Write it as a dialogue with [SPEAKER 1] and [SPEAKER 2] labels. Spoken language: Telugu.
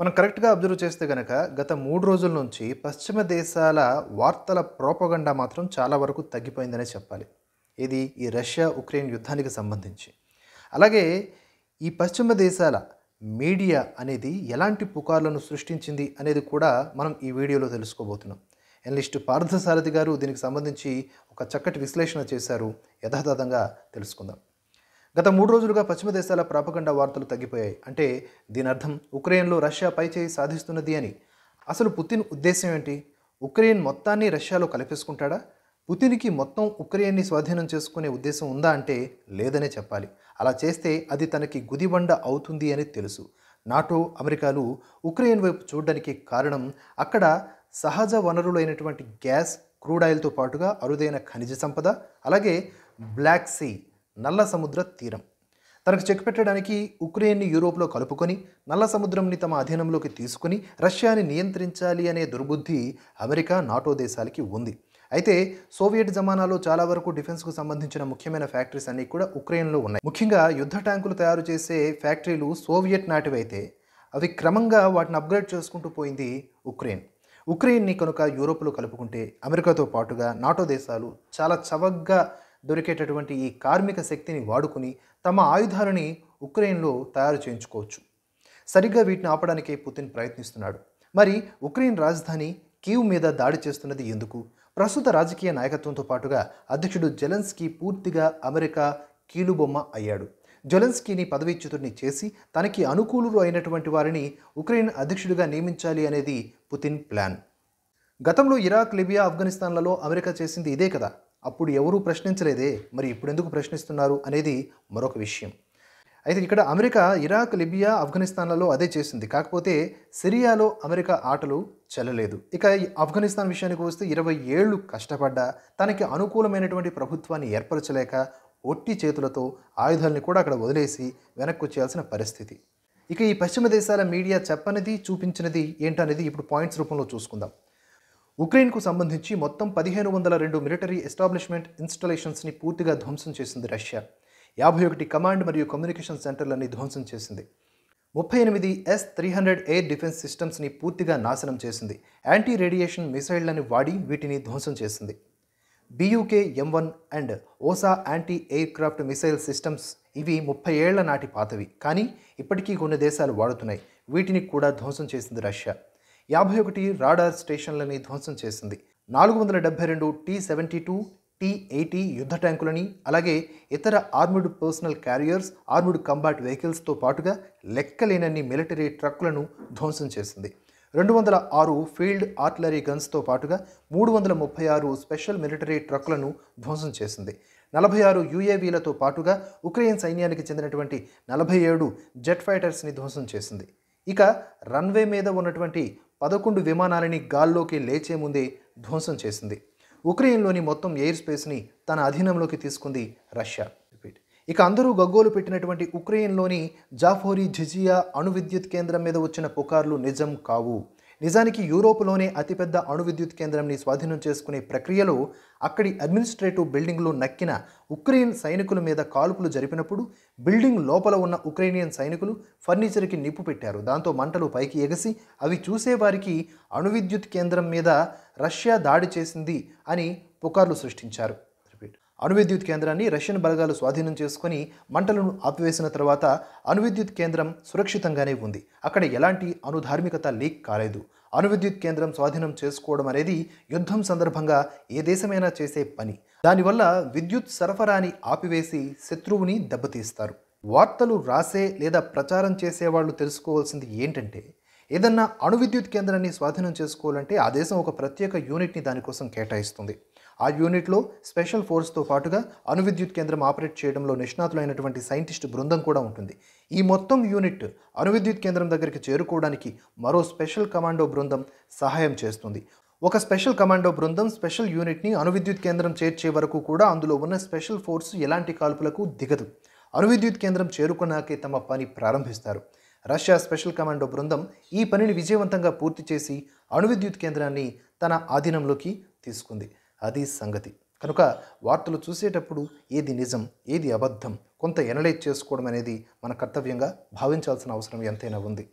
[SPEAKER 1] మనం కరెక్ట్గా అబ్జర్వ్ చేస్తే కనుక గత మూడు రోజుల నుంచి పశ్చిమ దేశాల వార్తల ప్రోపగండా మాత్రం చాలా వరకు తగ్గిపోయిందనే చెప్పాలి ఇది ఈ రష్యా ఉక్రెయిన్ యుద్ధానికి సంబంధించి అలాగే ఈ పశ్చిమ దేశాల మీడియా అనేది ఎలాంటి పుకార్లను సృష్టించింది అనేది కూడా మనం ఈ వీడియోలో తెలుసుకోబోతున్నాం ఎన్లిస్ట్ పార్థసారథి గారు దీనికి సంబంధించి ఒక చక్కటి విశ్లేషణ చేశారు యథాతథంగా తెలుసుకుందాం గత మూడు రోజులుగా పశ్చిమ దేశాల ప్రాపగండ వార్తలు తగ్గిపోయాయి అంటే దీని అర్థం ఉక్రెయిన్లో రష్యా పైచేయి సాధిస్తున్నది అని అసలు పుతిన్ ఉద్దేశం ఏంటి ఉక్రెయిన్ మొత్తాన్ని రష్యాలో కలిపేసుకుంటాడా పుతిన్కి మొత్తం ఉక్రెయిన్ని స్వాధీనం చేసుకునే ఉద్దేశం ఉందా అంటే లేదనే చెప్పాలి అలా చేస్తే అది తనకి గుదిబండ అవుతుంది అని తెలుసు నాటో అమెరికాలు ఉక్రెయిన్ వైపు చూడడానికి కారణం అక్కడ సహజ వనరులైనటువంటి గ్యాస్ క్రూడ్ ఆయిల్తో పాటుగా అరుదైన ఖనిజ సంపద అలాగే బ్లాక్ సీ నల్ల సముద్ర తీరం తనకు చెక్ పెట్టడానికి ఉక్రెయిన్ని యూరోప్లో కలుపుకొని నల్ల సముద్రంని తమ అధీనంలోకి తీసుకుని రష్యాని నియంత్రించాలి అనే దుర్బుద్ధి అమెరికా నాటో దేశాలకి ఉంది అయితే సోవియట్ జమానాలో చాలా వరకు డిఫెన్స్కు సంబంధించిన ముఖ్యమైన ఫ్యాక్టరీస్ అన్నీ కూడా ఉక్రెయిన్లో ఉన్నాయి ముఖ్యంగా యుద్ధ ట్యాంకులు తయారు చేసే ఫ్యాక్టరీలు సోవియట్ నాటివైతే అవి క్రమంగా వాటిని అప్గ్రేడ్ చేసుకుంటూ పోయింది ఉక్రెయిన్ ఉక్రెయిన్ని కనుక యూరోప్లో కలుపుకుంటే అమెరికాతో పాటుగా నాటో దేశాలు చాలా చవగ్గా దొరికేటటువంటి ఈ కార్మిక శక్తిని వాడుకుని తమ ఆయుధాలని ఉక్రెయిన్లో తయారు చేయించుకోవచ్చు సరిగ్గా వీటిని ఆపడానికే పుతిన్ ప్రయత్నిస్తున్నాడు మరి ఉక్రెయిన్ రాజధాని కీవ్ మీద దాడి చేస్తున్నది ఎందుకు ప్రస్తుత రాజకీయ నాయకత్వంతో పాటుగా అధ్యక్షుడు జెలెన్స్కీ పూర్తిగా అమెరికా కీలుబొమ్మ అయ్యాడు జొలెన్స్కీని పదవీచ్యుతుడిని చేసి తనకి అనుకూలులు అయినటువంటి వారిని ఉక్రెయిన్ అధ్యక్షుడిగా నియమించాలి అనేది పుతిన్ ప్లాన్ గతంలో ఇరాక్ లిబియా ఆఫ్ఘనిస్తాన్లలో అమెరికా చేసింది ఇదే కదా అప్పుడు ఎవరూ ప్రశ్నించలేదే మరి ఇప్పుడు ఎందుకు ప్రశ్నిస్తున్నారు అనేది మరొక విషయం అయితే ఇక్కడ అమెరికా ఇరాక్ లిబియా ఆఫ్ఘనిస్తాన్లలో అదే చేసింది కాకపోతే సిరియాలో అమెరికా ఆటలు చెల్లలేదు ఇక ఆఫ్ఘనిస్తాన్ విషయానికి వస్తే ఇరవై ఏళ్ళు కష్టపడ్డా తనకి అనుకూలమైనటువంటి ప్రభుత్వాన్ని ఏర్పరచలేక ఒట్టి చేతులతో ఆయుధాలని కూడా అక్కడ వదిలేసి వెనక్కి వచ్చేయాల్సిన పరిస్థితి ఇక ఈ పశ్చిమ దేశాల మీడియా చెప్పనిది చూపించినది ఏంటనేది ఇప్పుడు పాయింట్స్ రూపంలో చూసుకుందాం ఉక్రెయిన్కు సంబంధించి మొత్తం పదిహేను వందల రెండు మిలిటరీ ఎస్టాబ్లిష్మెంట్ ఇన్స్టలేషన్స్ని పూర్తిగా ధ్వంసం చేసింది రష్యా యాభై ఒకటి కమాండ్ మరియు కమ్యూనికేషన్ సెంటర్లని ధ్వంసం చేసింది ముప్పై ఎనిమిది S three hundred air defence సిస్టమ్స్ని పూర్తిగా నాశనం చేసింది యాంటీ రేడియేషన్ మిసైళ్లను వాడి వీటిని ధ్వంసం చేసింది BUK M one and Osa anti aircraft missile systems ఇవి ముప్పై ఏళ్ల నాటి పాతవి కానీ ఇప్పటికీ కొన్ని దేశాలు వాడుతున్నాయి వీటిని కూడా ధ్వంసం చేసింది రష్యా యాభై ఒకటి రాడార్ స్టేషన్లని ధ్వంసం చేసింది నాలుగు వందల డెబ్బై రెండు T seventy two T eighty యుద్ధ ట్యాంకులని అలాగే ఇతర armed personnel carriers armed combat వెహికల్స్తో పాటుగా లెక్కలేనన్ని మిలిటరీ ట్రక్కులను ధ్వంసం చేసింది రెండు వందల ఆరు ఫీల్డ్ ఆర్టిలరీ గన్స్తో పాటుగా మూడు వందల ముప్పై ఆరు స్పెషల్ మిలిటరీ ట్రక్కులను ధ్వంసం చేసింది నలభై ఆరు యూఏవీలతో పాటుగా ఉక్రెయిన్ సైన్యానికి చెందినటువంటి నలభై ఏడు జెట్ ఫైటర్స్ని ధ్వంసం చేసింది ఇక రన్వే మీద ఉన్నటువంటి పదకొండు విమానాలని గాల్లోకి లేచే ముందే ధ్వంసం చేసింది ఉక్రెయిన్లోని మొత్తం ఎయిర్ స్పేస్ని తన అధీనంలోకి తీసుకుంది రష్యా ఇక అందరూ గగ్గోలు పెట్టినటువంటి ఉక్రెయిన్లోని జాఫోరీ జిజియా అణు విద్యుత్ కేంద్రం మీద వచ్చిన పుకార్లు నిజం కావు నిజానికి యూరోప్లోనే అతిపెద్ద అణు విద్యుత్ కేంద్రంని స్వాధీనం చేసుకునే ప్రక్రియలో అక్కడి అడ్మినిస్ట్రేటివ్ బిల్డింగ్లో నక్కిన ఉక్రెయిన్ సైనికుల మీద కాల్పులు జరిపినప్పుడు బిల్డింగ్ లోపల ఉన్న ఉక్రెయినియన్ సైనికులు ఫర్నిచర్కి నిప్పు పెట్టారు దాంతో మంటలు పైకి ఎగసి అవి చూసేవారికి అణు విద్యుత్ కేంద్రం మీద రష్యా దాడి చేసింది అని పుకార్లు సృష్టించారు అణువిద్యుత్ కేంద్రాన్ని రష్యన్ బలగాలు స్వాధీనం చేసుకుని మంటలను ఆపివేసిన తర్వాత అణువిద్యుత్ కేంద్రం సురక్షితంగానే ఉంది అక్కడ ఎలాంటి అణుధార్మికత లీక్ కాలేదు అణువిద్యుత్ కేంద్రం స్వాధీనం చేసుకోవడం అనేది యుద్ధం సందర్భంగా ఏ దేశమైనా చేసే పని దానివల్ల విద్యుత్ సరఫరాని ఆపివేసి శత్రువుని దెబ్బతీస్తారు వార్తలు రాసే లేదా ప్రచారం చేసేవాళ్ళు తెలుసుకోవాల్సింది ఏంటంటే ఏదన్నా అణువిద్యుత్ కేంద్రాన్ని స్వాధీనం చేసుకోవాలంటే ఆ దేశం ఒక ప్రత్యేక యూనిట్ని దానికోసం కేటాయిస్తుంది ఆ యూనిట్లో స్పెషల్ ఫోర్స్తో పాటుగా అణువిద్యుత్ కేంద్రం ఆపరేట్ చేయడంలో నిష్ణాతులైనటువంటి సైంటిస్ట్ బృందం కూడా ఉంటుంది ఈ మొత్తం యూనిట్ అణువిద్యుత్ కేంద్రం దగ్గరికి చేరుకోవడానికి మరో స్పెషల్ కమాండో బృందం సహాయం చేస్తుంది ఒక స్పెషల్ కమాండో బృందం స్పెషల్ యూనిట్ని అణువిద్యుత్ కేంద్రం చేర్చే వరకు కూడా అందులో ఉన్న స్పెషల్ ఫోర్స్ ఎలాంటి కాల్పులకు దిగదు అణువిద్యుత్ కేంద్రం చేరుకున్నాకే తమ పని ప్రారంభిస్తారు రష్యా స్పెషల్ కమాండో బృందం ఈ పనిని విజయవంతంగా పూర్తి చేసి అణువిద్యుత్ కేంద్రాన్ని తన ఆధీనంలోకి తీసుకుంది అది సంగతి కనుక వార్తలు చూసేటప్పుడు ఏది నిజం ఏది అబద్ధం కొంత ఎనలైజ్ చేసుకోవడం అనేది మన కర్తవ్యంగా భావించాల్సిన అవసరం ఎంతైనా ఉంది